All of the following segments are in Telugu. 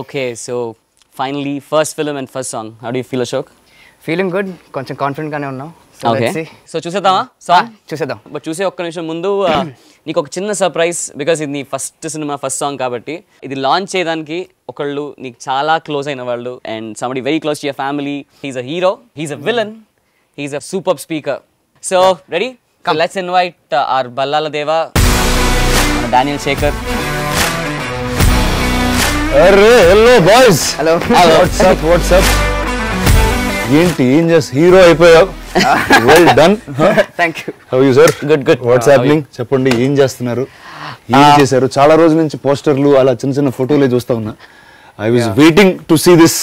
Okay so finally, first film and first song How do feel Ashok feeling good కొంచెం కాన్ఫిడెంట్ గానే ఉన్నాం ఓకే సో చూసేద్దామా సాంగ్ చూసేద్దాం బట్ చూసే ఒక్క నిమిషం ముందు నీకు ఒక చిన్న సర్ప్రైజ్ బికాస్ ఇది నీ ఫస్ట్ సినిమా ఫస్ట్ సాంగ్ కాబట్టి ఇది లాంచ్ చేయడానికి ఒకళ్ళు నీకు చాలా క్లోజ్ అయిన వాళ్ళు and somebody very close to your family he's a hero he's a villain he's a super speaker so ready let's invite our Ballala Deva Daniel Shekhar ఏంటి ఏం చేస్తా హీరో అయిపోయావు well done thank you how you sir good good what's happening చెప్పండి ఏం చేస్తున్నారు ఏం చేశారు చాలా రోజుల నుంచి పోస్టర్లు అలా చిన్న చిన్న ఫోటోలే చూస్తా ఉన్నా I was waiting to see this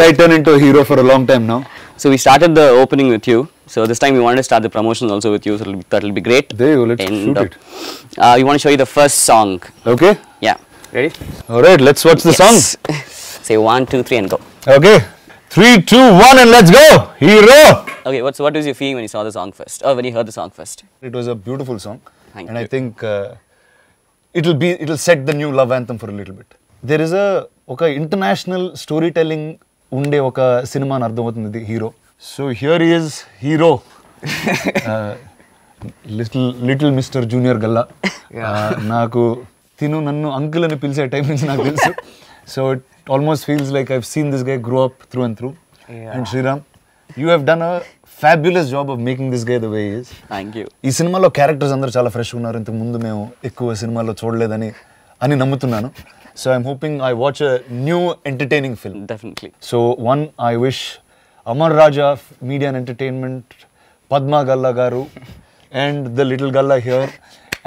guy turn in to hero for a long time now so we started the opening with you so this time we want to start the promotions also with you, so that'll be, that'll be great. There you go, you want to show you the first song okay yeah Ready? All right, let's watch the yes. song. Say one, two, three, and go. Okay. Three, two, one, and let's go. Hero. Okay, what's what was your feeling when you saw the song first, or when you heard the song first? It was a beautiful song, Thank and you. I think uh, it'll be it'll set the new love anthem for a little bit. There is a okay international storytelling ఉండే ఒక సినిమా అని అర్థమవుతుంది hero so here is hero little little mister junior Galla నాకు తిను నన్ను అంకుల్ అని పిలిచే టైం నుంచి నాకు తెలుసు so it almost feels like I seen this guy grow up through and through and Sriram you have done a fabulous job of making this guy the way is thank you ఈ సినిమాలో క్యారెక్టర్స్ అందరూ చాలా ఫ్రెష్గా ఉన్నారు ఇంతకు ముందు మేము ఎక్కువ సినిమాలో చూడలేదని అని నమ్ముతున్నాను so I'm hoping I watch a new entertaining film definitely so one I wish Amar Raja media and entertainment Padma Galla గారు and the little Galla here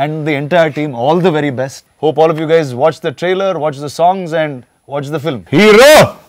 and the entire team all the very best. Hope all of you guys watch the trailer, watch the songs, and watch the film. Hero!